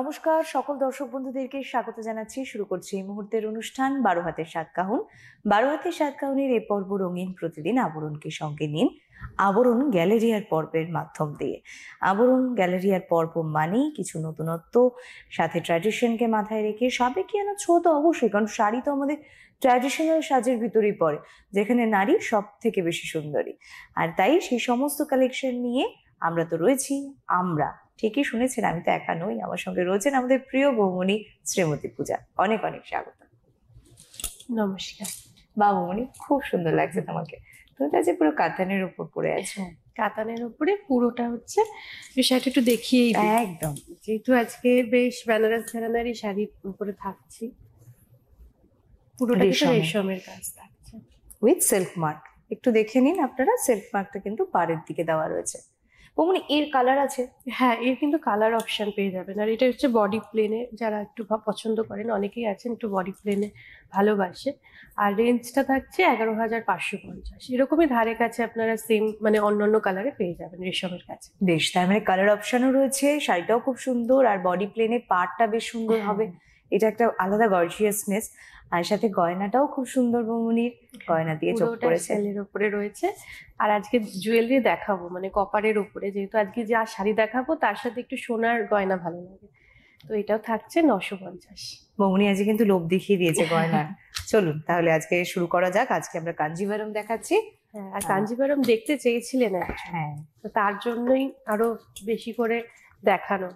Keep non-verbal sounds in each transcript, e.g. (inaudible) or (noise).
নমস্কার সকল দর্শক বন্ধুদেরকে স্বাগত জানাচ্ছি শুরু করছি এই মুহূর্তের অনুষ্ঠান বারো হাতের সাত কাহন বারো হাতের সাত কাহনের এই পর্ব রঙিন প্রতিদিন আবরণকে সঙ্গে নিন আবরণ গ্যালেরিয়ার পর্বের মাধ্যম দিয়ে আবরণ গ্যালেরিয়ার পর্ব মানেই কিছু নতুনত্ব সাথে ট্র্যাডিশনকে মাথায় রেখে সাবেকিয়ানা ছো তো অবশ্যই কারণ শাড়ি তো আমাদের ট্র্যাডিশনাল সাজের ভিতরেই পড়ে যেখানে নারী সব থেকে বেশি সুন্দরী আর তাই সেই সমস্ত কালেকশন নিয়ে আমরা তো রয়েছি আমরা ঠিকই শুনেছেন আমি তো একা নই আমার সঙ্গে রয়েছেন আমাদের প্রিয় বৌমণি শ্রীমতী পূজা অনেক অনেক স্বাগত নমস্কার বা বৌমণি খুব সুন্দর লাগছে তোমাকে তুমি তো আজকে পুরো কাতানের উপর পড়ে হ্যাঁ, আছো কাতানের উপরে পুরোটা হচ্ছে বিষয়টা একটু দেখিয়ে একদম যেহেতু আজকে বেশ বেনারস ঘরানারই শাড়ি উপরে থাকছি পুরোটা রেশমের কাজ থাকছে উইথ সেলফ মার্ক একটু দেখে নিন আপনারা সেলফ মার্কটা কিন্তু পাড়ের দিকে দেওয়া রয়েছে ও মানে এর কালার আছে হ্যাঁ এর কিন্তু কালার অপশন পেয়ে যাবেন আর এটা হচ্ছে বডি প্লেনে যারা একটু পছন্দ করেন অনেকেই আছেন একটু বডি প্লেনে ভালোবাসে আর রেঞ্জটা থাকছে এগারো হাজার পাঁচশো পঞ্চাশ এরকমই ধারে কাছে আপনারা সেম মানে অন্য অন্য কালারে পেয়ে যাবেন রেশমের কাছে বেশ তার মানে কালার অপশনও রয়েছে শাড়িটাও খুব সুন্দর আর বডি প্লেনে পার্টটা বেশ সুন্দর হ্যাঁ। হবে এটা একটা আলাদা গর্জিয়াসনেস আর সাথে গয়নাটাও খুব সুন্দর বৌমনির গয়না দিয়ে চোখ করেছে সেলের উপরে রয়েছে আর আজকে জুয়েলারি দেখাবো মানে কপারের উপরে যেহেতু আজকে যা শাড়ি দেখাবো তার সাথে একটু সোনার গয়না ভালো লাগে তো এটাও থাকছে নশো পঞ্চাশ বৌমনি আজকে কিন্তু লোভ দেখিয়ে দিয়েছে (laughs) গয়না চলুন তাহলে আজকে শুরু করা যাক আজকে আমরা কাঞ্জিভারম দেখাচ্ছি হ্যাঁ, আর হ্যাঁ। কাঞ্জিভারম দেখতে চেয়েছিলেন হ্যাঁ তো তার জন্যই আরো বেশি করে দেখানো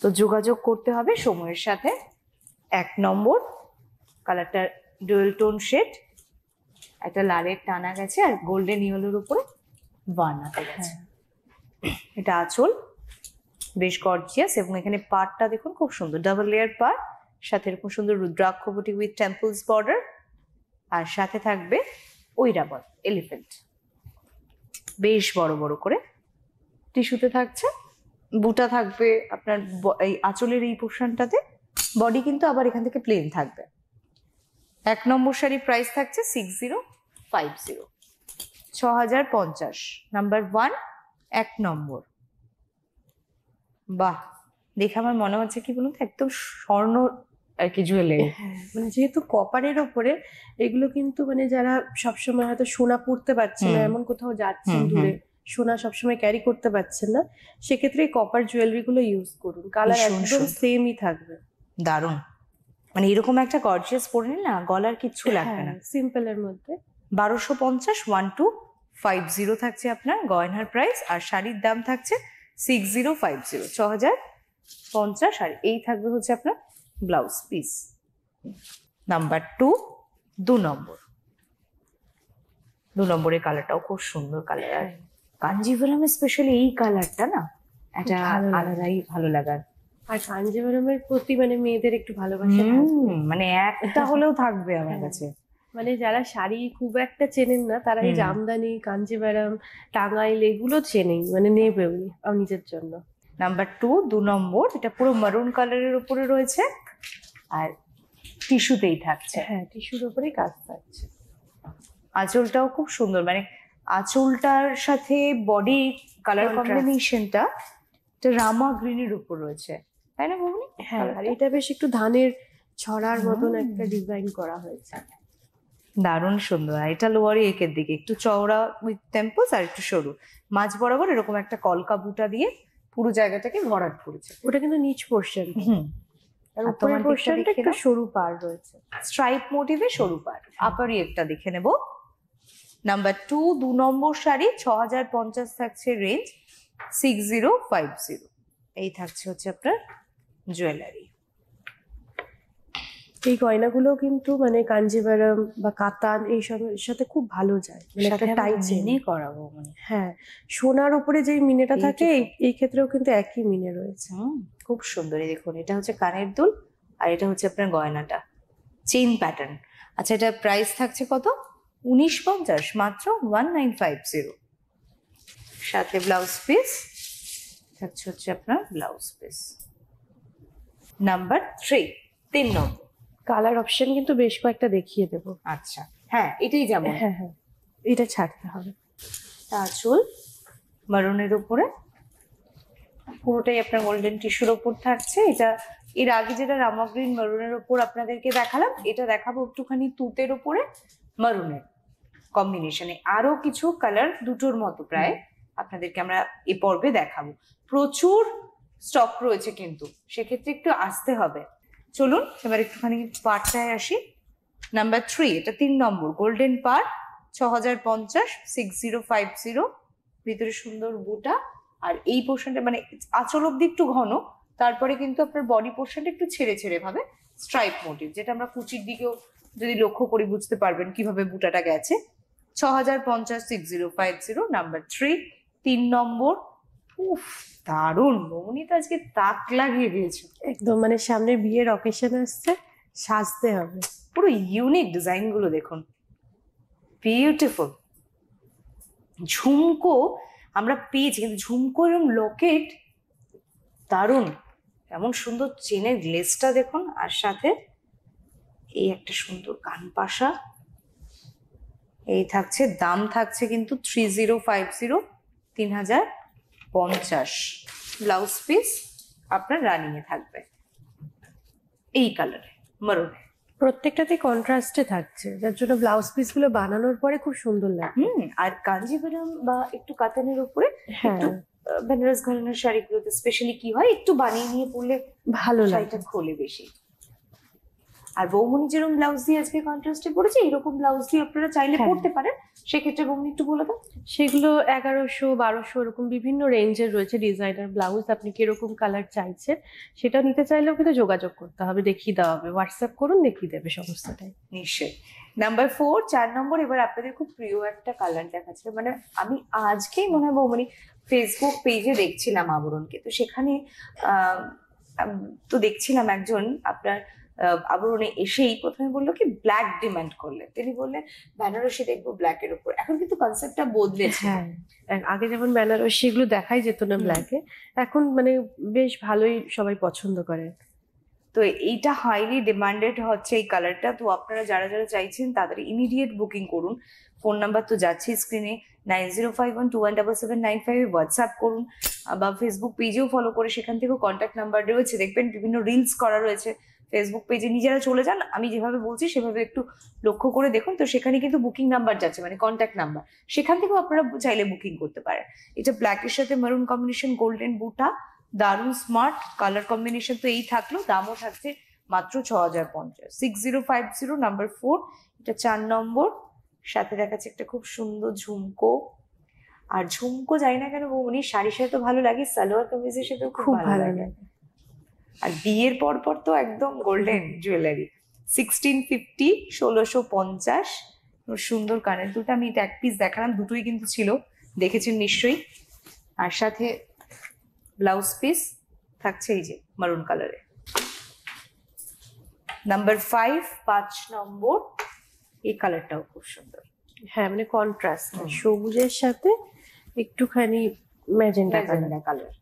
তো যোগাযোগ করতে হবে সময়ের সাথে এক নম্বর কালারটা ডুয়েল টোন শেড একটা লালের টানা গেছে আর গোল্ডেন ইয়েলোর উপরে বানাতে গেছে হ্যাঁ। এটা আঁচল বেশ গর্জিয়াস এবং এখানে পাটটা দেখুন খুব সুন্দর ডাবল লেয়ার পাট সাথে এরকম সুন্দর রুদ্রাক্ষপটি উইথ টেম্পলস বর্ডার আর সাথে থাকবে ওইরাবল এলিফেন্ট বেশ বড় বড় করে টিস্যুতে থাকছে বুটা থাকবে আপনার এই আঁচলের এই পোর্শনটাতে বডি কিন্তু আবার এখান থেকে প্লেন থাকবে এক নম্বর শাড়ি প্রাইস থাকছে সিক্স জিরো ফাইভ জিরো ছ হাজার পঞ্চাশ নাম্বার ওয়ান এক নম্বর বাহ দেখে আমার মনে হচ্ছে কি বলুন তো একদম স্বর্ণ আর কি জুয়েলারি হ্যাঁ, মানে যেহেতু কপারের ওপরে এগুলো কিন্তু মানে যারা সবসময় হয়তো সোনা পড়তে পারছে না এমন কোথাও যাচ্ছে দূরে সোনা সবসময় ক্যারি করতে পারছেন না সেক্ষেত্রে কপার জুয়েলারিগুলো ইউজ করুন কালার একদম সেমই থাকবে দারুণ মানে এরকম একটা গর্জিয়াস পরে নিলে না গলার কিচ্ছু হ্যাঁ, লাগবে না সিম্পলের মধ্যে বারোশো পঞ্চাশ ওয়ান টু ফাইভ জিরো থাকছে আপনার গয়নার প্রাইস আর শাড়ির দাম থাকছে সিক্স জিরো ফাইভ জিরো ছ হাজার পঞ্চাশ আর এই থাকবে হচ্ছে আপনার ব্লাউজ পিস নাম্বার টু দু নম্বর দু নম্বরের কালারটাও খুব সুন্দর কালার আর হ্যাঁ। কাঞ্জিভরমে স্পেশালি এই কালারটা না এটা আলাদাই ভালো লাগার আর কাঞ্জিভরমের প্রতি মানে মেয়েদের একটু ভালোবাসা মানে একটা হলেও থাকবে আমার কাছে হ্যাঁ। মানে যারা শাড়ি খুব একটা চেনেন না তারা এই জামদানি কাঞ্জিভারম টাঙ্গাইল এগুলো চেনেই মানে নেবে নিজের জন্য নাম্বার টু দু নম্বর এটা পুরো মারুন কালারের উপরে রয়েছে আর টিস্যুতেই থাকছে হ্যাঁ টিস্যুর উপরেই কাজ থাকছে আঁচলটাও খুব সুন্দর মানে আঁচলটার সাথে বডি কালার কম্বিনেশনটা রামা গ্রিনের উপর রয়েছে তাই না বৌনি হ্যাঁ আর এটা বেশ একটু ধানের ছড়ার মতন একটা ডিজাইন করা হয়েছে দারুণ সুন্দর এটা লোয়ারি একের দিকে একটু চওড়া উইথ টেম্পলস আর একটু সরু মাঝ বরাবর এরকম একটা কলকা বুটা দিয়ে পুরো জায়গাটাকে ভরাট করেছে ওটা কিন্তু নিচ পোর্শন হুম উপরের পোর্শনটা একটু সরু পার রয়েছে স্ট্রাইপ মোটিভে সরু পার আপারই একটা দেখে নেবো নাম্বার টু দু নম্বর শাড়ি ছ হাজার পঞ্চাশ থাকছে range six zero five zero এই থাকছে হচ্ছে আপনার জুয়েলারি এই গয়নাগুলো কিন্তু মানে কাঞ্জিভারম বা কাতান এইসবের সাথে খুব ভালো যায় মানে একটা টাইট করাবো মানে হ্যাঁ সোনার উপরে যে মিনেটা থাকে এই ক্ষেত্রেও কিন্তু একই মিনে রয়েছে খুব সুন্দরই দেখুন এটা হচ্ছে কানের দুল আর এটা হচ্ছে আপনার গয়নাটা চেইন প্যাটার্ন আচ্ছা এটা প্রাইস থাকছে কত উনিশ পঞ্চাশ মাত্র ওয়ান নাইন ফাইভ জিরো সাথে ব্লাউজ পিস থাকছে হচ্ছে আপনার ব্লাউজ পিস নাম্বার থ্রি তিন নম্বর কালার অপশন কিন্তু বেশ কয়েকটা দেখিয়ে দেব আচ্ছা হ্যাঁ এটাই যাবো হ্যাঁ হ্যাঁ এটা ছাড়তে হবে চুল মারুনের উপরে পুরোটাই আপনার গোল্ডেন টিস্যুর ওপর থাকছে এটা এর আগে যেটা রামগ্রিন মারুনের ওপর আপনাদেরকে দেখালাম এটা দেখাবো একটুখানি তুতের ওপরে মারুনের কম্বিনেশনে আরো কিছু কালার দুটোর মতো প্রায় আপনাদেরকে আমরা এ পর্বে দেখাবো প্রচুর স্টক রয়েছে কিন্তু সেক্ষেত্রে একটু আসতে হবে চলুন এবার একটুখানি পার্টটায় আসি নাম্বার থ্রি এটা তিন নম্বর গোল্ডেন পার ছ হাজার পঞ্চাশ সিক্স জিরো ফাইভ জিরো ভিতরে সুন্দর বুটা আর এই পোর্শনটা মানে আঁচল অব্দি একটু ঘন তারপরে কিন্তু আপনার বডি পোর্শনটা একটু ছেড়ে ছেড়ে ভাবে স্ট্রাইপ মোটিভ যেটা আমরা কুচির দিকেও যদি লক্ষ্য করে বুঝতে পারবেন কিভাবে বুটাটা গেছে ছ হাজার পঞ্চাশ six zero five zero number three তিন নম্বর উফ দারুণ মৌনিত আজকে তাক লাগিয়ে দিয়েছে একদম মানে সামনে বিয়ের অকেশন আসছে সাজতে হবে পুরো ইউনিক ডিজাইনগুলো দেখুন বিউটিফুল ঝুমকো আমরা পেয়েছি কিন্তু ঝুমকো এরকম লকেট দারুণ এমন সুন্দর চেনের গ্লেসটা দেখুন আর সাথে এই একটা সুন্দর কান পাশা এই থাকছে দাম থাকছে কিন্তু থ্রি জিরো ফাইভ জিরো তিন হাজার পঞ্চাশ ব্লাউজ পিস আপনার রানিংয়ে থাকবে এই কালারে মরুনে প্রত্যেকটাতে কন্ট্রাস্টে থাকছে যার জন্য ব্লাউজ পিস গুলো বানানোর পরে খুব সুন্দর লাগে আর বেরাম বা একটু কাতানের উপরে হ্যাঁ। একটু বেনারস ঘরানোর শাড়িগুলোতে স্পেশালি কি হয় একটু বানিয়ে নিয়ে পরলে ভালো লাগে খোলে বেশি আর বৌমনি যেরকম ব্লাউজ দিয়ে আজকে কন্ট্রাস্টে পড়েছে এরকম ব্লাউজ দিয়ে আপনারা চাইলে হ্যাঁ। পড়তে পারেন সেক্ষেত্রে বৌমনি একটু বলে দেন সেগুলো এগারোশো বারোশো এরকম বিভিন্ন রেঞ্জের রয়েছে ডিজাইনার ব্লাউজ আপনি কিরকম কালার চাইছেন সেটা নিতে চাইলেও কিন্তু যোগাযোগ করতে হবে দেখিয়ে দেওয়া হবে হোয়াটসঅ্যাপ করুন দেখিয়ে দেবে সমস্তটাই নিশ্চয়ই নাম্বার ফোর চার নম্বর এবার আপনাদের খুব প্রিয় একটা কালার দেখাচ্ছে মানে আমি আজকেই মনে হয় বৌমনি ফেসবুক পেজে দেখছিলাম আবরণকে তো সেখানে তো দেখছিলাম একজন আপনার আবরণে এসেই প্রথমে বললো কি ব্ল্যাক ডিমান্ড করলেন তিনি বললেন বেনারসি দেখবো ব্ল্যাক এর উপর এখন কিন্তু কনসেপ্টটা বদলেছে হ্যাঁ, আগে যেমন বেনারসি এগুলো দেখাই যেত না ব্ল্যাকে এখন মানে বেশ ভালোই সবাই পছন্দ করে তো এইটা হাইলি ডিমান্ডেড হচ্ছে এই কালারটা তো আপনারা যারা যারা চাইছেন তাদের ইমিডিয়েট বুকিং করুন ফোন নাম্বার তো যাচ্ছে স্ক্রিনে nine zero five one two one double seven nine ফাইভে হোয়াটসঅ্যাপ করুন বা ফেসবুক পেজেও ফলো করে সেখান থেকেও কন্ট্যাক্ট নাম্বার রয়েছে দেখবেন বিভিন্ন রিলস করা রয়েছে ফেসবুক পেজে নিজেরা চলে যান আমি যেভাবে বলছি সেভাবে একটু লক্ষ্য করে দেখুন তো সেখানে কিন্তু বুকিং নাম্বার যাচ্ছে মানে কন্ট্যাক্ট নাম্বার সেখান থেকেও আপনারা চাইলে বুকিং করতে পারেন এটা ব্ল্যাকের সাথে মারুন কম্বিনেশন গোল্ডেন বুটা দারুন স্মার্ট কালার কম্বিনেশন তো এই থাকলো দামও থাকছে মাত্র ছ হাজার পঞ্চাশ six zero five zero number four এটা চার নম্বর সাথে দেখাচ্ছে একটা খুব সুন্দর ঝুমকো আর ঝুমকো যাই না কেন বৌমনি শাড়ির সাথে তো ভালো লাগে সালোয়ার কামিজের সাথেও খুব ভালো লাগে আর বিয়ের পর পর তো একদম গোল্ডেন জুয়েলারি সিক্সটিন ফিফটি ষোলোশো পঞ্চাশ সুন্দর কানের দুটো আমি এটা এক পিস দেখালাম দুটোই কিন্তু ছিল দেখেছেন নিশ্চয়ই আর সাথে ব্লাউজ পিস থাকছে এই যে মারুন কালারে নাম্বার ফাইভ পাঁচ নম্বর এই কালারটাও খুব সুন্দর হ্যাঁ মানে কন্ট্রাস্ট সবুজের সাথে একটুখানি ম্যাজেন্ডা কালার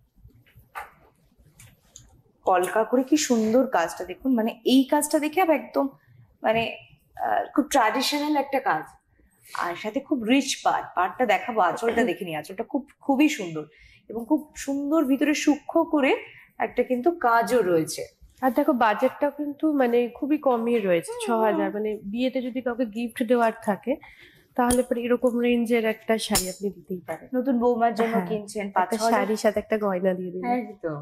কলকা করে কি সুন্দর কাজটা দেখুন মানে এই কাজটা দেখে আমি একদম মানে খুব ট্রাডিশনাল একটা কাজ আর সাথে খুব রিচ পার্ট পার্টটা দেখাবো আঁচলটা দেখে নিই আঁচলটা খুব খুবই সুন্দর এবং খুব সুন্দর ভিতরে সূক্ষ্ম করে একটা কিন্তু কাজও রয়েছে আর দেখো বাজেটটাও কিন্তু মানে খুবই কমই রয়েছে ছ হাজার মানে বিয়েতে যদি কাউকে গিফট দেওয়ার থাকে তাহলে পরে এরকম রেঞ্জের একটা শাড়ি আপনি দিতেই পারেন নতুন বৌমার জন্য হ্যাঁ, কিনছেন পাতা শাড়ির সাথে একটা গয়না দিয়ে দিন একদম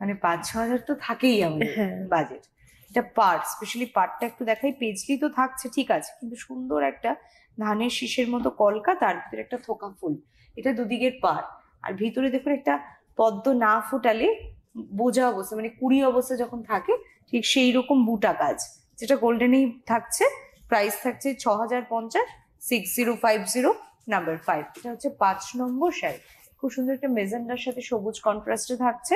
মানে পাঁচ ছ হাজার তো থাকেই আমাদের বাজেট হ্যাঁ। এটা পার্ট স্পেশালি পার্টটা একটু দেখাই পেজলি তো থাকছে ঠিক আছে কিন্তু সুন্দর একটা ধানের শীষের মতো কলকা তার ভিতরে একটা থোকা ফুল এটা দুদিকের পার আর ভিতরে দেখুন একটা পদ্ম না ফোটালে বোঝা অবস্থা মানে কুড়ি অবস্থা যখন থাকে ঠিক সেই রকম বুটা কাজ যেটা গোল্ডেনেই থাকছে প্রাইস থাকছে ছ হাজার পঞ্চাশ six zero five zero number five এটা হচ্ছে পাঁচ নম্বর শাড়ি খুব সুন্দর একটা মেজেন্ডার সাথে সবুজ কন্ট্রাস্টে থাকছে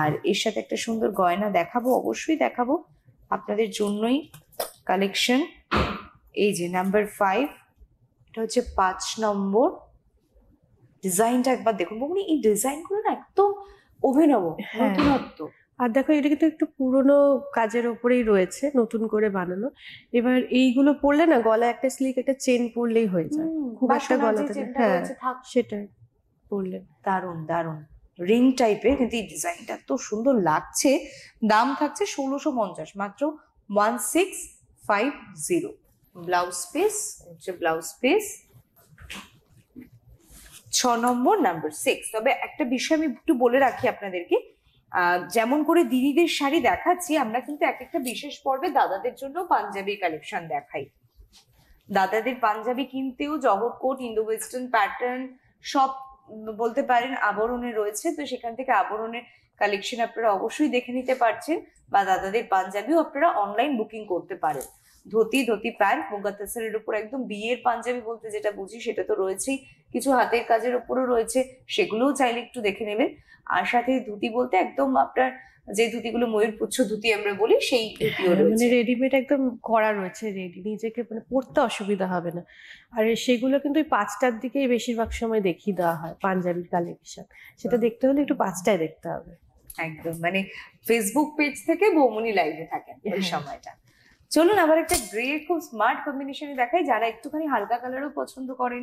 আর এর সাথে একটা সুন্দর গয়না দেখাবো অবশ্যই দেখাবো আপনাদের জন্যই কালেকশন এই যে নাম্বার ফাইভ এটা হচ্ছে পাঁচ নম্বর ডিজাইনটা একবার দেখুন বলুন এই ডিজাইনগুলো না একদম অভিনব হ্যাঁ। নতুনত্ব আর দেখো এটা কিন্তু একটু পুরনো কাজের ওপরেই রয়েছে নতুন করে বানানো এবার এইগুলো পরলে না গলায় একটা স্লিক একটা চেন পরলেই হয়ে যায় খুব একটা গলাতে হ্যাঁ সেটাই পড়লে দারুণ দারুণ রিং টাইপের কিন্তু এই ডিজাইনটা এত সুন্দর লাগছে দাম থাকছে ষোলোশো পঞ্চাশ মাত্র one six five zero blouse piece হচ্ছে ব্লাউজ পিস ছ নম্বর নাম্বার সিক্স তবে একটা বিষয় আমি একটু বলে রাখি আপনাদেরকে যেমন করে দিদিদের শাড়ি দেখাচ্ছি আমরা কিন্তু এক একটা বিশেষ পর্বে দাদাদের জন্য পাঞ্জাবি কালেকশন দেখাই দাদাদের পাঞ্জাবি কিনতেও Jahar coat Indo western pattern সব বলতে পারেন আবরণে রয়েছে তো সেখান থেকে আবরণের কালেকশন আপনারা অবশ্যই দেখে নিতে পারছেন বা দাদাদের পাঞ্জাবিও আপনারা অনলাইন বুকিং করতে পারেন ধুতি ধুতি প্যান্ট মুগাতাসারের উপর একদম বিয়ের পাঞ্জাবি বলতে যেটা বুঝি সেটা তো রয়েছেই কিছু হাতের কাজের উপরও রয়েছে সেগুলোও চাইলে একটু দেখে নেবেন আর সাথে ধুতি বলতে একদম আপনার যে ধুতিগুলো পুচ্ছ ধুতি আমরা বলি সেই হ্যাঁ, মানে রেডিমেড একদম করা রয়েছে রেডি নিজেকে মানে পড়তে অসুবিধা হবে না আর সেগুলো কিন্তু ওই পাঁচটার দিকেই বেশিরভাগ সময় দেখিয়ে দেওয়া হয় পাঞ্জাবির কালেকশন সেটা দেখতে হলে একটু পাঁচটায় দেখতে হবে একদম মানে ফেসবুক পেজ থেকে বৌমনি লাইভে থাকেন ওই হ্যাঁ। সময়টা চলুন আবার একটা গ্রে খুব স্মার্ট কম্বিনেশন দেখাই যারা একটুখানি হালকা কালারও পছন্দ করেন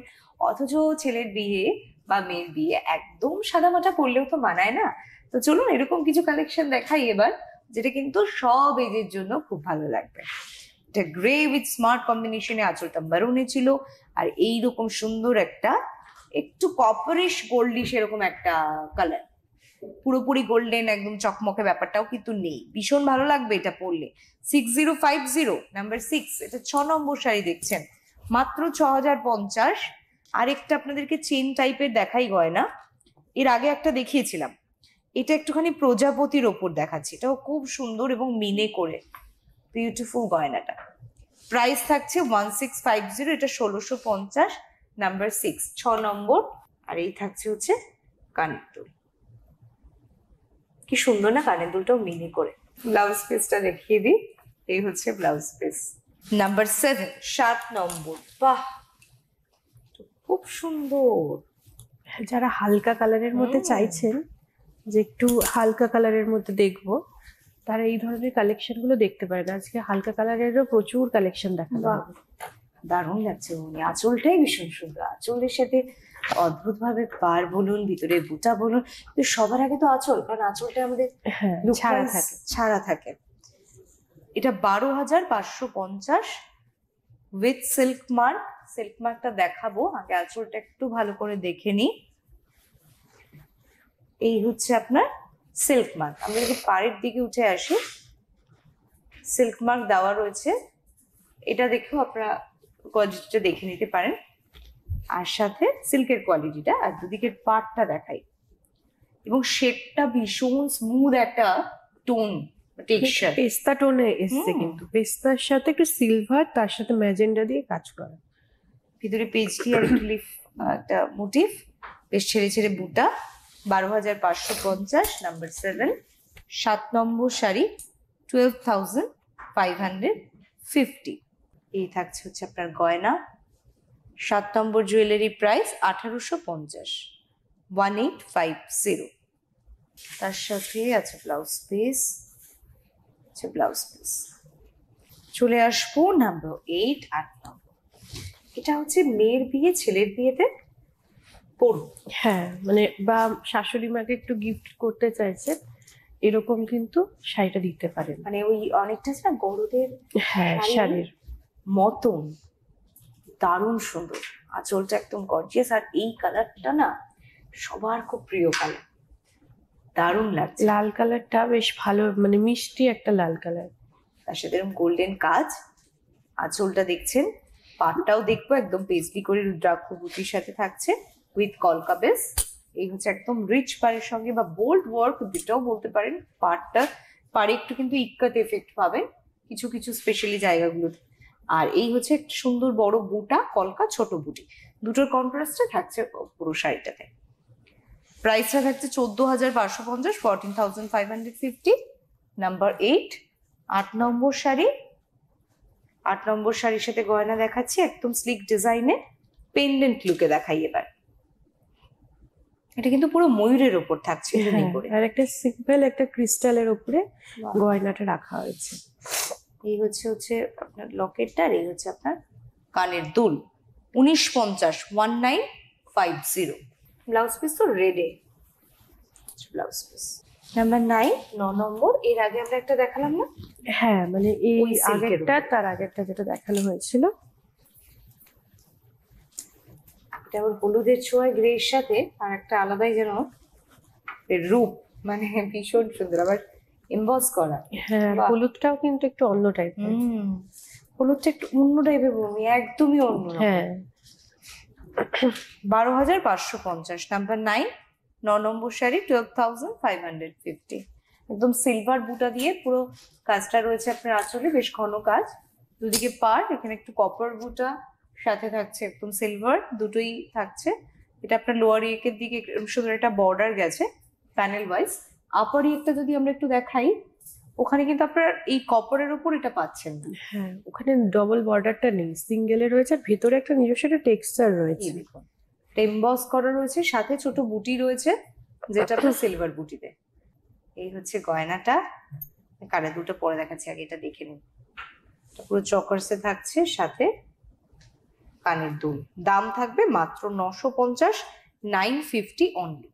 অথচ ছেলের বিয়ে বা মেয়ের বিয়ে একদম সাদামাটা পরলেও তো মানায় না তো চলুন এরকম কিছু কালেকশন দেখাই এবার যেটা কিন্তু সব এজের জন্য খুব ভালো লাগবে এটা গ্রে উইথ স্মার্ট কম্বিনেশনে আঁচলটা মারুনে ছিল আর এই রকম সুন্দর একটা একটু কপারিশ গোল্ডিশ এরকম একটা কালার পুরোপুরি গোল্ডেন একদম চকমকে ব্যাপারটাও কিন্তু নেই ভীষণ ভালো লাগবে এটা পরলে six zero five zero number six এটা ছ নম্বর শাড়ি দেখছেন মাত্র ছ হাজার পঞ্চাশ আরেকটা আপনাদেরকে চেন টাইপের দেখাই গয়না এর আগে একটা দেখিয়েছিলাম এটা একটুখানি প্রজাপতির ওপর দেখাচ্ছি এটাও খুব সুন্দর এবং মিনে করে বিউটিফুল গয়নাটা প্রাইস থাকছে ওয়ান সিক্স ফাইভ জিরো এটা ষোলোশো পঞ্চাশ নাম্বার সিক্স ছ নম্বর আর এই থাকছে হচ্ছে কানের দুল কি সুন্দর না কানের দুলটাও মিনে করে ব্লাউজ পিসটা দেখিয়ে দিই এই হচ্ছে ব্লাউজ পিস নাম্বার সেভেন সাত নম্বর বাহ খুব সুন্দর যারা হালকা কালারের মধ্যে চাইছেন যে একটু হালকা কালারের মধ্যে দেখব তারা এই ধরনের কালেকশনগুলো দেখতে পারেন আজকে হালকা কালারেরও প্রচুর কালেকশন দেখা যাবে দারুণ লাগছে উনি আঁচলটাই ভীষণ সুন্দর আঁচলের সাথে অদ্ভুত ভাবে পার বলুন ভিতরে বুটা বলুন সবার আগে তো আঁচল কারণ আঁচলটা আমাদের হ্যাঁ, ছাড়া থাকে ছাড়া থাকে এটা বারো হাজার পাঁচশো পঞ্চাশ উইথ সিল্ক মার্ক সিল্ক মার্কটা দেখাবো আগে আঁচলটা একটু ভালো করে দেখে নিই এই হচ্ছে আপনার সিল্ক মার্ক আমরা যদি পাড়ের দিকে উঠে আসি সিল্ক মার্ক দেওয়া রয়েছে এটা দেখেও আপনারা কোয়ালিটিটা দেখে নিতে পারেন আর সাথে সিল্কের কোয়ালিটিটা আর দুদিকের পাটটা দেখাই এবং শেডটা ভীষণ স্মুথ একটা টোন টেক্সচার পেস্তা টোনে এসছে কিন্তু পেস্তার সাথে একটু সিলভার তার সাথে ম্যাজেন্ডা দিয়ে কাজ করে ভিতরে পেজটি আর লিফ একটা মোটিভ বেশ ছেড়ে ছেড়ে বুটা বারো হাজার পাঁচশো পঞ্চাশ নাম্বার সেভেন সাত নম্বর sari twelve thousand five hundred fifty এই থাকছে হচ্ছে আপনার গয়না সাত নম্বর জুয়েলারি প্রাইস আঠারোশো পঞ্চাশ ওয়ান এইট ফাইভ জিরো তার সাথে আছে ব্লাউজ পিস আছে ব্লাউজ পিস চলে আসবো নাম্বার এইট আট নম্বর এটা হচ্ছে মেয়ের বিয়ে ছেলের বিয়েতে করব হ্যাঁ মানে বা শাশুড়ি মাকে একটু গিফট করতে চাইছে এরকম কিন্তু শাড়িটা দিতে পারেন মানে ওই অনেকটা না গরুদের হ্যাঁ শাড়ির মতন দারুণ সুন্দর আঁচলটা একদম গর্জিয়াস আর এই কালারটা না সবার খুব প্রিয় কালার দারুণ লাগছে লাল কালারটা বেশ ভালো মানে মিষ্টি একটা লাল কালার তার সাথে এরকম গোল্ডেন কাজ আঁচলটা দেখছেন পাটটাও দেখবো একদম পেজলি করে রুদ্রাক্ষ সাথে থাকছে উইথ কলকাবেস এই হচ্ছে একদম রিচ পারের সঙ্গে বা বোল্ড ওয়ার্ক দুটাও বলতে পারেন পারটা পারে একটু কিন্তু ইক্কাত এফেক্ট পাবেন কিছু কিছু স্পেশালি জায়গাগুলোতে আর এই হচ্ছে একটা সুন্দর বড় বুটা কলকা ছোট বুটি দুটোর কন্ট্রাস্টে থাকছে পুরো শাড়িটাতে প্রাইসটা থাকছে চোদ্দ হাজার পাঁচশো পঞ্চাশ fourteen thousand five hundred fifty number eight আট নম্বর শাড়ি আট নম্বর শাড়ির সাথে গয়না দেখাচ্ছি একদম স্লিক ডিজাইনে পেন্ডেন্ট লুকে দেখাই এবার এটা কিন্তু পুরো ময়ূরের উপর থাকছে হ্যাঁ, আর একটা সিম্পল একটা ক্রিস্টালের উপরে গয়নাটা রাখা হয়েছে এই হচ্ছে হচ্ছে আপনার লকেটটা আর এই হচ্ছে আপনার কানের দুল উনিশ পঞ্চাশ one nine five zero blouse piece তো রেডে আচ্ছা, ব্লাউজ পিস নাম্বার নাইন ন নম্বর এর আগে আমরা একটা দেখালাম না হ্যাঁ মানে এই আগেরটা তার আগেরটা যেটা দেখানো হয়েছিল এটা ওর হলুদের ছোঁয়ায় গ্রের সাথে আর একটা আলাদাই যেন রূপ মানে ভীষণ সুন্দর আবার এমবস করা হ্যাঁ হলুদটাও কিন্তু একটু অন্য টাইপের হলুদটা একটু অন্য টাইপের বমি একদমই অন্য হ্যাঁ বারো হাজার পাঁচশো পঞ্চাশ নাম্বার নাইন ন নম্বর sari twelve thousand five hundred fifty একদম সিলভার বুটা দিয়ে পুরো কাজটা রয়েছে আপনার আঁচলে বেশ ঘন কাজ দুদিকে পার এখানে একটু কপার বুটা সাথে থাকছে একদম সিলভার দুটোই থাকছে এটা আপনার লোয়ার ইয়েকের দিকে সুন্দর একটা বর্ডার গেছে প্যানেল ওয়াইজ আপার ইয়েকটা যদি আমরা একটু দেখাই ওখানে কিন্তু আপনার এই কপারের উপর এটা পাচ্ছেন হ্যাঁ ওখানে ডবল বর্ডারটা নেই সিঙ্গেলে রয়েছে আর ভেতরে একটা নিজস্ব একটা টেক্সচার রয়েছে দেখুন টেম্বস করা রয়েছে সাথে ছোট বুটি রয়েছে যেটা আপনার সিলভার বুটিতে এই হচ্ছে গয়নাটা কারে দুটো পরে দেখাচ্ছি আগে এটা দেখে নিন পুরো চকার্সে থাকছে সাথে কানের দুল দাম থাকবে মাত্র নশো পঞ্চাশ নাইন ফিফটি অনলি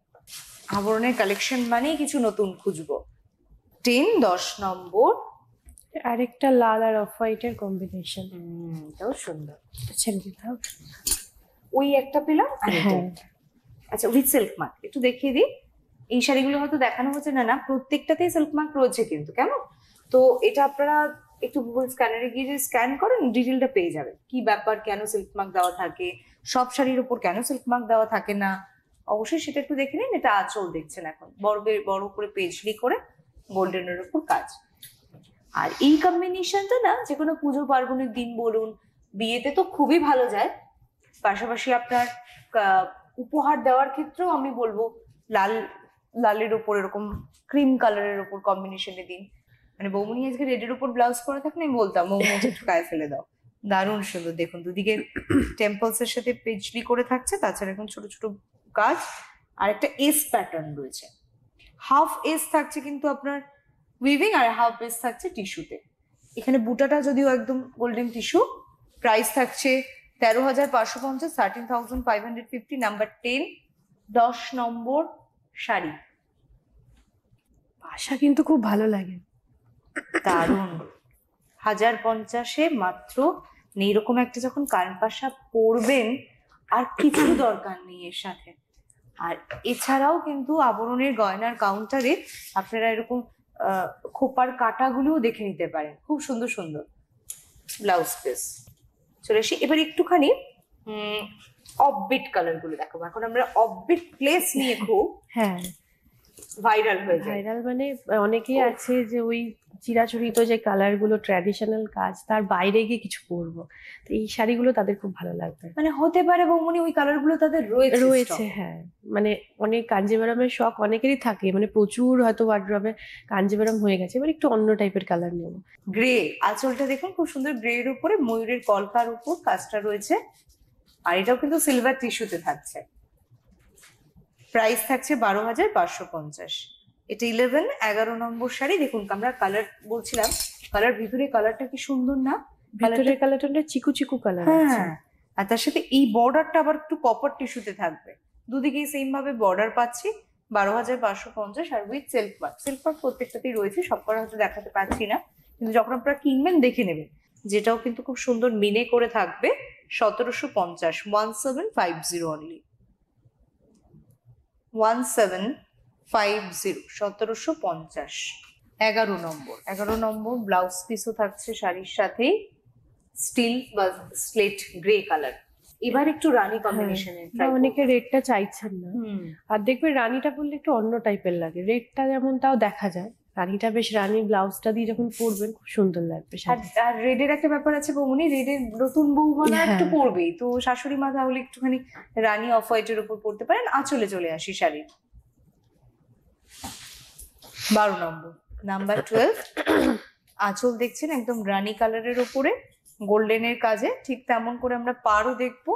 আবরণের কালেকশন মানেই কিছু নতুন খুঁজবো টেন দশ নম্বর আরেকটা লাল আর অফ হোয়াইটের কম্বিনেশন এটাও সুন্দর ওই একটা পেলাম হ্যাঁ। আচ্ছা উইথ সিল্ক মার্ক একটু দেখিয়ে দিই এই শাড়িগুলো হয়তো দেখানো হচ্ছে না না প্রত্যেকটাতেই সিল্ক মার্ক রয়েছে কিন্তু কেমন তো এটা আপনারা একটু গুগল স্ক্যানারে গিয়ে যদি স্ক্যান করেন ডিটেলটা পেয়ে যাবে কি ব্যাপার কেন সিল্ক মার্ক দেওয়া থাকে সব শাড়ির উপর কেন সিল্ক মার্ক দেওয়া থাকে না অবশ্যই সেটা একটু দেখে নিন এটা আচল দেখছেন এখন বড় বড় করে পেজলি করে গোল্ডেনের উপর কাজ আর এই কম্বিনেশনটা না যে কোনো পুজো পার্বণের দিন বলুন বিয়েতে তো খুবই ভালো যায় পাশাপাশি আপনার উপহার দেওয়ার ক্ষেত্রেও আমি বলবো লাল লালের ওপর এরকম ক্রিম কালারের ওপর কম্বিনেশনে দিন মানে বৌমনি আজকে রেডের উপর ব্লাউজ পরে থাকলে আমি বলতাম বৌমনি একটু গায়ে ফেলে দাও দারুণ সুন্দর দেখুন দুদিকে টেম্পলস এর সাথে পেজলি করে থাকছে তাছাড়া এখন ছোট ছোট কাজ আর একটা এস প্যাটার্ন রয়েছে হাফ এস থাকছে কিন্তু আপনার উইভিং আর হাফ এস থাকছে টিস্যুতে এখানে বুটাটা যদিও একদম গোল্ডেন টিস্যু প্রাইস থাকছে তেরো হাজার পাঁচশো পঞ্চাশ thirteen thousand five hundred fifty number ten দশ নম্বর শাড়ি ভাষা কিন্তু খুব ভালো লাগে দারুণ হাজার পঞ্চাশে মাত্র এইরকম একটা যখন পাশা পরবেন আর কিছু দরকার নেই এর সাথে আর এছাড়াও কিন্তু আবরণের গয়নার কাউন্টারে আপনারা এরকম খোপার কাটাগুলোও দেখে নিতে পারেন খুব সুন্দর সুন্দর ব্লাউজ পিস চলে আসি এবার একটুখানি অববিট কালারগুলো দেখো এখন আমরা অববিট প্লেস নিয়ে খুব হ্যাঁ ভাইরাল হয়ে যায় ভাইরাল মানে অনেকেই আছে যে ওই চিরাচরিত যে কালার গুলো ট্র্যাডিশনাল কাজ তার বাইরে গিয়ে কিছু করবো তো এই শাড়িগুলো তাদের খুব ভালো লাগবে মানে হতে পারে বৌমনি ওই কালার গুলো তাদের রয়েছে রয়েছে হ্যাঁ মানে অনেক কাঞ্জিভারামের শখ অনেকেরই থাকে মানে প্রচুর হয়তো ওয়ার্ড্রবে কাঞ্জিভারাম হয়ে গেছে এবার একটু অন্য টাইপের কালার নেব গ্রে আঁচলটা দেখুন খুব সুন্দর গ্রে এর উপরে ময়ূরের কলকার উপর কাজটা রয়েছে আর এটাও কিন্তু সিলভার টিস্যুতে থাকছে প্রাইস থাকছে বারো হাজার পাঁচশো পঞ্চাশ এটা ইলেভেন এগারো নম্বর শাড়ি দেখুন আমরা কালার বলছিলাম কালার ভিতরে কালারটা কি সুন্দর না ভিতরে কালারটা চিকু চিকু কালার হ্যাঁ আর তার সাথে এই বর্ডারটা আবার একটু কপার টিস্যুতে থাকবে দুদিকেই সেম ভাবে বর্ডার পাচ্ছি বারো হাজার পাঁচশো পঞ্চাশ আর উইথ সেলফ পার্ক সেলফ পার্ক প্রত্যেকটাতেই রয়েছে সবকটা হয়তো দেখাতে পারছি না কিন্তু যখন আপনারা কিনবেন দেখে নেবেন যেটাও কিন্তু খুব সুন্দর মিনে করে থাকবে সতেরোশো পঞ্চাশ one seven five zero only one seven five zero সতেরোশো পঞ্চাশ এগারো নম্বর এগারো নম্বর ব্লাউজ পিসও থাকছে শাড়ির সাথে স্টিল বা স্লেট গ্রে কালার এবার একটু রানী হ্যাঁ, কম্বিনেশনে অনেকে রেডটা চাইছেন না আর দেখবে রানীটা বললে একটু অন্য টাইপের লাগে রেডটা যেমন তাও দেখা যায় রানীটা বেশ রানীর ব্লাউজটা দিয়ে যখন পরবেন খুব সুন্দর লাগবে আর আর রেডের একটা ব্যাপার আছে বৌমনি রেডের নতুন বউ মানে একটু হ্যাঁ। পরবেই তো শাশুড়ি মা তাহলে একটুখানি রানী অফ হোয়াইটের উপর পড়তে পারেন আঁচলে চলে আসি শাড়ি বারো নম্বর নাম্বার টুয়েলভ আঁচল দেখছেন একদম রানী কালারের উপরে গোল্ডেনের কাজে ঠিক তেমন করে আমরা পারও দেখবো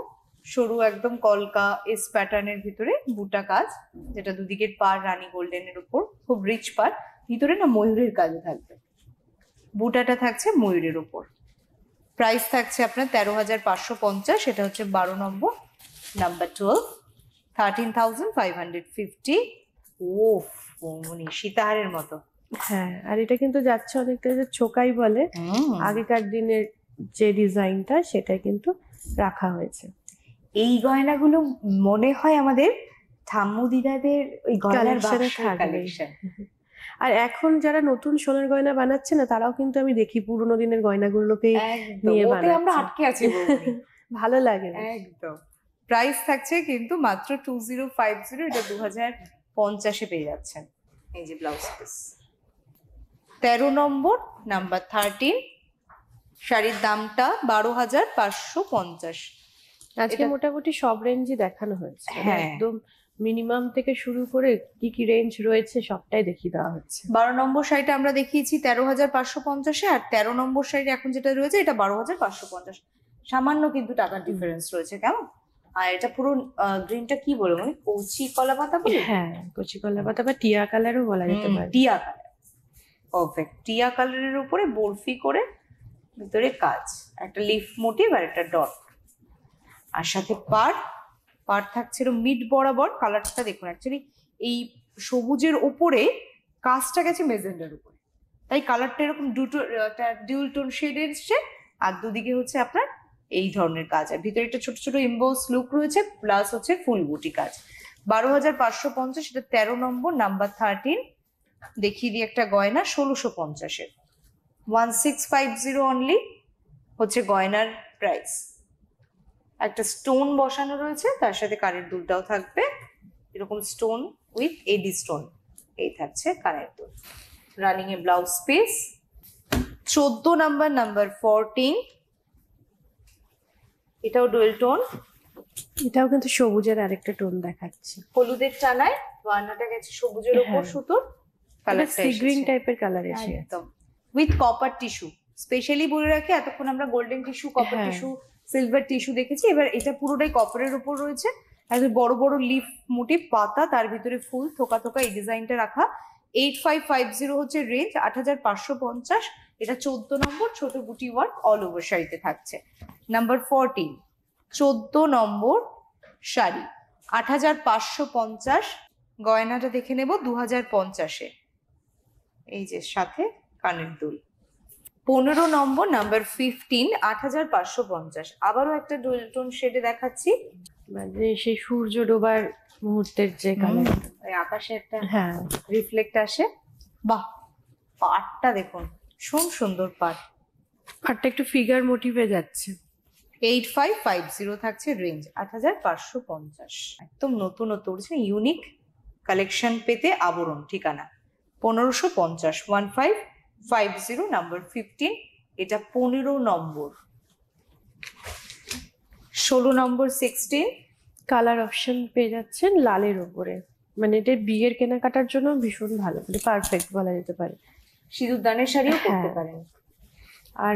সরু একদম কলকা এস প্যাটার্নের ভিতরে বুটা কাজ যেটা দুদিকের পার রানী গোল্ডেনের উপর খুব রিচ পার ভিতরে না ময়ূরের কাজে থাকবে বুটাটা থাকছে ময়ূরের ওপর প্রাইস থাকছে আপনার তেরো হাজার পাঁচশো পঞ্চাশ সেটা হচ্ছে বারো নম্বর number twelve thirteen thousand five hundred fifty ও মৌমনি সীতাহারের মতো হ্যাঁ আর এটা কিন্তু যাচ্ছে অনেকটা যে ছোকাই বলে আগেকার দিনের যে ডিজাইনটা সেটা কিন্তু রাখা হয়েছে এই গয়নাগুলো মনে হয় আমাদের ঠাম্মু দিদাদের ওই গয়নার বাক্স কালেকশন আর এখন যারা নতুন সোনার গয়না বানাচ্ছে না তারাও কিন্তু আমি দেখি পুরোনো দিনের গয়নাগুলোকেই নিয়ে বানাচ্ছে আমরা আটকে আছি (laughs) ভালো লাগে একদম প্রাইস থাকছে কিন্তু মাত্র টু জিরো ফাইভ জিরো এটা দু হাজার পঞ্চাশে পেয়ে যাচ্ছেন এই যে ব্লাউজ পিস তেরো নম্বর নাম্বার থার্টিন শাড়ির দামটা বারো হাজার পাঁচশো পঞ্চাশ আজকে মোটামুটি সব রেঞ্জই দেখানো হয়েছে হ্যাঁ। একদম মিনিমাম থেকে শুরু করে কি কি রেঞ্জ রয়েছে সবটাই দেখিয়ে দেওয়া হচ্ছে বারো নম্বর শাড়িটা আমরা দেখিয়েছি তেরো হাজার পাঁচশো পঞ্চাশে আর তেরো নম্বর শাড়ি এখন যেটা রয়েছে এটা বারো হাজার পাঁচশো পঞ্চাশ সামান্য কিন্তু টাকার ডিফারেন্স রয়েছে কেমন আর এটা পুরো গ্রিনটা কি বলবো মানে কচি কলা পাতা বলে হ্যাঁ কচি কলা পাতা বা টিয়া কালারও বলা যেতে পারে টিয়া কালার পারফেক্ট টিয়া কালারের উপরে বরফি করে ভিতরে কাজ একটা লিফ মোটিভ আর একটা ডট আর সাথে পার পার থাকছে মিড বরাবর কালারটা দেখুন অ্যাকচুয়ালি এই সবুজের ওপরে কাজটা গেছে মেজেন্ডার উপরে তাই কালারটা এরকম দুটো ডিউল টোন শেড এসছে আর দুদিকে হচ্ছে আপনার এই ধরনের কাজ আর ভিতরে একটা ছোট ছোট ইম্বোস লুক রয়েছে প্লাস হচ্ছে ফুল বুটি কাজ বারো হাজার পাঁচশো পঞ্চাশ এটা তেরো নম্বর নাম্বার থার্টিন দেখিয়ে দিই একটা গয়না ষোলোশো পঞ্চাশের one six five zero only হচ্ছে গয়নার প্রাইস একটা স্টোন বসানো রয়েছে তার সাথে কানের দুলটাও থাকবে এরকম স্টোন উইথ এডি স্টোন এই থাকছে কানের দুল রানিং এ ব্লাউজ পিস চোদ্দ নাম্বার নাম্বার ফোরটিন এটাও ডুয়েল টোন এটাও কিন্তু সবুজের আরেকটা টোন দেখাচ্ছে হলুদের টানায় বানাটা গেছে সবুজের উপর হ্যাঁ। সুতোর কালারটা গ্রিন টাইপের কালার এসে একদম উইথ কপার টিস্যু স্পেশালি বলে রাখি এতক্ষণ আমরা golden tissue copper tissue silver tissue দেখেছি এবার এটা পুরোটাই কপারের উপর রয়েছে একটা বড় বড় লিফ মুটি পাতা তার ভিতরে ফুল থোকা থোকা এই ডিজাইনটা রাখা এইট ফাইভ ফাইভ জিরো হচ্ছে রেঞ্জ আট হাজার পাঁচশো পঞ্চাশ এটা চোদ্দ নম্বর ছোট বুটি ওয়ার্ক অল ওভার শাড়িতে থাকছে নাম্বার ফোরটিন চোদ্দ নম্বর শাড়ি আট হাজার পাঁচশো পঞ্চাশ গয়নাটা দেখে নেব দু হাজার পঞ্চাশে এই যে সাথে কানের দুল পনেরো নম্বর নাম্বার ফিফটিন আট হাজার পাঁচশো পঞ্চাশ আবারও একটা টোন শেডে দেখাচ্ছি মানে সেই সূর্য ডোবার মুহূর্তের যে কালার ওই আকাশে একটা হ্যাঁ রিফ্লেক্ট আসে বাহ পাটটা দেখুন সুন সুন্দর পাট পাটটা একটু ফিগার মোটিভে যাচ্ছে এইট ফাইভ ফাইভ জিরো থাকছে রেঞ্জ আট হাজার পাঁচশো পঞ্চাশ একদম নতুন নতুন ইউনিক কালেকশন পেতে আবরণ ঠিকানা পনেরোশো পঞ্চাশ one five five zero number fifteen এটা পনেরো নম্বর ষোলো নম্বর সিক্সটিন কালার অপশন পেয়ে যাচ্ছেন লালের ওপরে মানে এটা বিয়ের কেনাকাটার জন্য ভীষণ ভালো মানে পারফেক্ট বলা যেতে পারে সিঁদুরদানের শাড়িও করতে হ্যাঁ। পারেন আর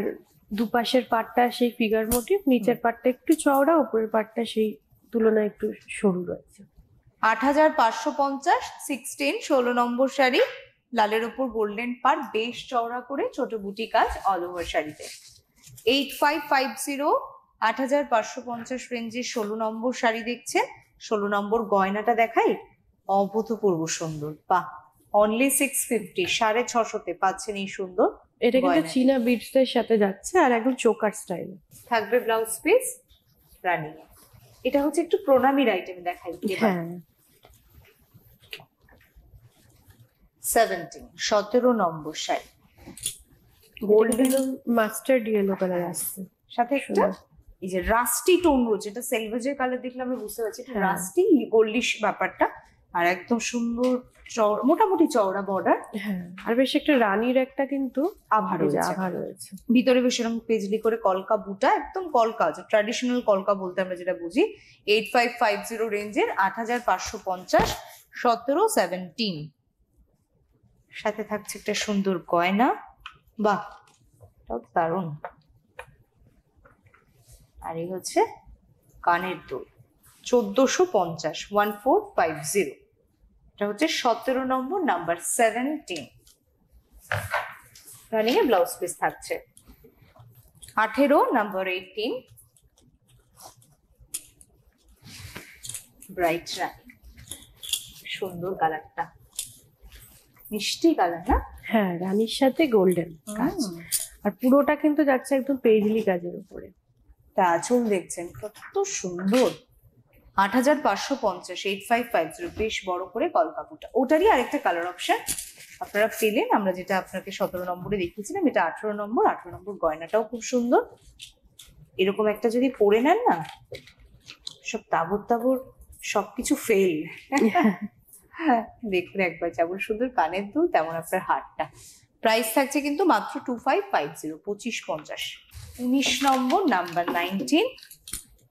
দুপাশের পাটটা সেই ফিগার মোটিভ নিচের পাটটা একটু চওড়া উপরের পাটটা সেই তুলনায় একটু সরু রয়েছে আট হাজার পাঁচশো পঞ্চাশ সিক্সটিন ষোলো নম্বর শাড়ি লালের ওপর গোল্ডেন পার বেশ চওড়া করে ছোট বুটি কাজ অল ওভার শাড়িতে এইট ফাইভ ফাইভ জিরো আট হাজার পাঁচশো পঞ্চাশ রেঞ্জের ষোলো নম্বর শাড়ি দেখছেন ষোলো নম্বর গয়নাটা দেখাই অভূতপূর্ব সুন্দর বাহ অনলি সিক্স ফিফটি সাড়ে ছশোতে পাচ্ছেন এই সুন্দর এটা কিন্তু চীনা বিটস এর সাথে যাচ্ছে আর একদম চোকার স্টাইল থাকবে ব্লাউজ পিস রানিং এটা হচ্ছে একটু প্রণামীর আইটেম দেখাই হ্যাঁ সেভেন্টিন সতেরো নম্বর sari gold mustard yellow colour আসছে সাথে একটা এই যে রাস্টি টোন রয়েছে এটা সেলভেজের কালার দেখলে আমি বুঝতে পারছি এটা রাস্টি হ্যাঁ। গোল্ডিশ ব্যাপারটা আর একদম সুন্দর মোটামুটি চওড়া বর্ডার হ্যাঁ, আর বেশ একটা রানীর একটা কিন্তু আভা রয়েছে আভা রয়েছে ভিতরে বেশ এরকম পেজলি করে কলকা বুটা একদম কলকা আছে ট্রাডিশনাল কলকা বলতে আমরা যেটা বুঝি এইট ফাইভ ফাইভ জিরো রেঞ্জের আট হাজার পাঁচশো পঞ্চাশ সতেরো সেভেন্টিন সাথে থাকছে একটা সুন্দর গয়না বাহ দারুণ আর এই হচ্ছে কানের দুল চোদ্দোশো পঞ্চাশ ওয়ান ফোর ফাইভ জিরো এটা হচ্ছে সতেরো নম্বর নাম্বার সেভেন্টিন রানিং এ ব্লাউজ পিস থাকছে আঠেরো নাম্বার এইটিন ব্রাইট রানি সুন্দর কালারটা মিষ্টি কালার না হ্যাঁ রানীর সাথে গোল্ডেন কাজ আর পুরোটা কিন্তু যাচ্ছে একদম পেজলি কাজের উপরে তা আঁচল দেখছেন কত সুন্দর আট হাজার পাঁচশো পঞ্চাশ এইট ফাইভ ফাইভ জিরো বেশ বড় করে কলকাপুটা ওটারই আরেকটা কালার অপশন আপনারা পেলেন আমরা যেটা আপনাকে সতেরো নম্বরে দেখিয়েছিলাম এটা আঠেরো নম্বর আঠেরো নম্বর গয়নাটাও খুব সুন্দর এরকম একটা যদি পরে নেন না সব তাবর তাবর সবকিছু ফেল (laughs) হ্যাঁ দেখুন একবার যেমন সুন্দর কানের দুল তেমন আপনার হারটা প্রাইস থাকছে কিন্তু মাত্র টু ফাইভ ফাইভ জিরো পঁচিশ পঞ্চাশ উনিশ নম্বর নাম্বার নাইনটিন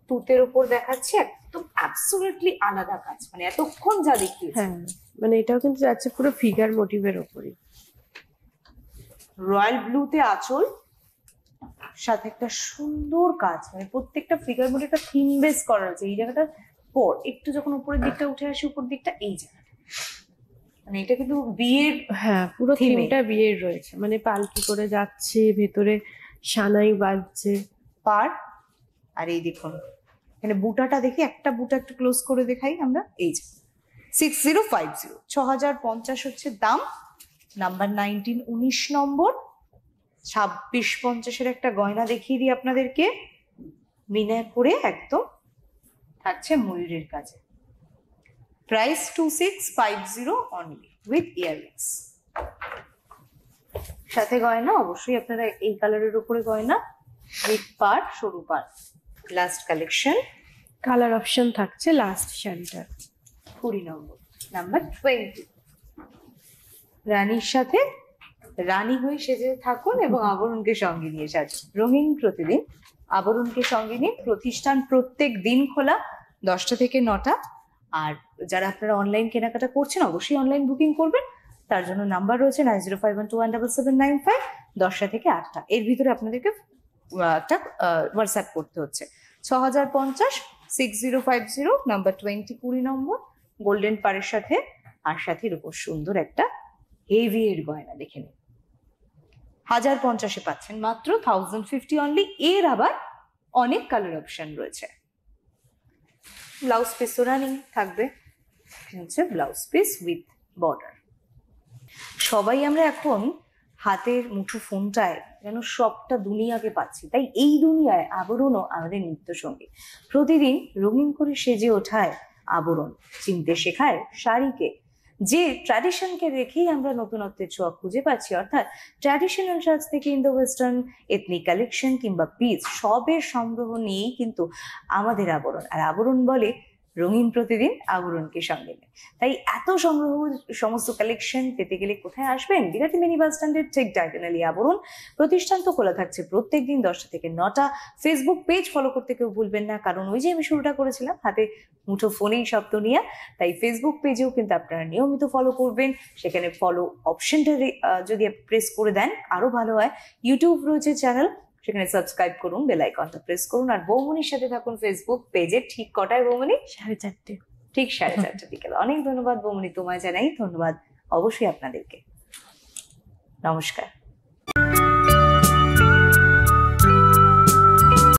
তুতের উপর দেখাচ্ছে একদম অ্যাবসোলেটলি আলাদা কাজ মানে এতক্ষণ যা হ্যাঁ মানে এটাও কিন্তু যাচ্ছে পুরো ফিগার মোটিভের ওপরে রয়্যাল ব্লুতে আঁচল সাথে একটা সুন্দর কাজ মানে প্রত্যেকটা ফিগার মোটিভটা থিম বেস করা আছে এই জায়গাটা পর একটু যখন উপরের দিকটা উঠে আসে উপর দিকটা এই জায়গা মানে এটা কিন্তু বিয়ের হ্যাঁ পুরো থিমটা বিয়ের রয়েছে মানে পালকি করে যাচ্ছে ভেতরে সানাই বাজছে পার আর এই দেখুন এখানে বুটাটা দেখি একটা বুটা একটু ক্লোজ করে দেখাই আমরা এই যে সিক্স জিরো ফাইভ জিরো ছ হাজার পঞ্চাশ হচ্ছে দাম নাম্বার নাইনটিন উনিশ নম্বর ছাব্বিশ পঞ্চাশের একটা গয়না দেখিয়ে দিই আপনাদেরকে মিনায় করে একদম থাকছে ময়ূরের কাছে Price 2650 only with earrings. সাথে গয়না অবশ্যই আপনারা এই কালারের উপরে গয়না উইথ পার সরু পার লাস্ট কালেকশন কালার অপশন থাকছে লাস্ট শাড়িটার কুড়ি নম্বর নাম্বার টোয়েন্টি রানীর সাথে রানী হয়ে সেজে থাকুন এবং আবরণকে সঙ্গে নিয়ে সাজুন রঙিন প্রতিদিন আবরণকে সঙ্গে নিয়ে প্রতিষ্ঠান প্রত্যেক দিন খোলা দশটা থেকে নটা আর যারা আপনারা অনলাইন কেনাকাটা করছেন অবশ্যই অনলাইন বুকিং করবেন তার জন্য নাম্বার রয়েছে nine zero five one two one double seven nine five দশটা থেকে আটটা এর ভিতরে আপনাদেরকে একটা হোয়াটসঅ্যাপ করতে হচ্ছে ছ হাজার পঞ্চাশ six zero five zero number twenty কুড়ি নম্বর গোল্ডেন পারের সাথে আর সাথে এরকম সুন্দর একটা হেভি এর গয়না দেখে নিন হাজার পঞ্চাশে পাচ্ছেন মাত্র থাউজেন্ড ফিফটি অনলি এর আবার অনেক কালার অপশন রয়েছে ব্লাউজ পিসও রানিং থাকবে হচ্ছে ব্লাউজ পিস উইথ বর্ডার সবাই আমরা এখন হাতের মুঠো ফোনটায় যেন সবটা দুনিয়াকে পাচ্ছি তাই এই দুনিয়ায় আবরণও আমাদের নিত্য সঙ্গী প্রতিদিন রঙিন করে সেজে ওঠায় আবরণ চিনতে শেখায় শাড়িকে যে ট্র্যাডিশনকে রেখেই আমরা নতুনত্বের ছোঁয়া খুঁজে পাচ্ছি অর্থাৎ ট্র্যাডিশনাল সাজ থেকে ইন্দো ওয়েস্টার্ন এথনিক কালেকশন কিংবা পিস সবের সংগ্রহ নিয়েই কিন্তু আমাদের আবরণ আর আবরণ বলে রঙিন প্রতিদিন আবরণকে সঙ্গে নেয় তাই এত সংগ্রহ সমস্ত কালেকশন পেতে গেলে কোথায় আসবেন বিরাটি মিনি বাস স্ট্যান্ডের ঠিক ডায়গোনালি আবরণ প্রতিষ্ঠান তো খোলা থাকছে প্রত্যেক দিন দশটা থেকে নটা ফেসবুক পেজ ফলো করতে কেউ ভুলবেন না কারণ ওই যে আমি শুরুটা করেছিলাম হাতে মুঠো ফোনেই শব্দ নিয়ে তাই ফেসবুক পেজেও কিন্তু আপনারা নিয়মিত ফলো করবেন সেখানে ফলো অপশনটা যদি প্রেস করে দেন আরও ভালো হয় ইউটিউব রয়েছে চ্যানেল সেখানে সাবস্ক্রাইব করুন বেল আইকনটা প্রেস করুন আর বৌমনির সাথে থাকুন ফেসবুক পেজে ঠিক কটায় বৌমনি সাড়ে চারটে ঠিক সাড়ে চারটে বিকেলে অনেক ধন্যবাদ বৌমনি তোমায় জানাই ধন্যবাদ অবশ্যই আপনাদেরকে নমস্কার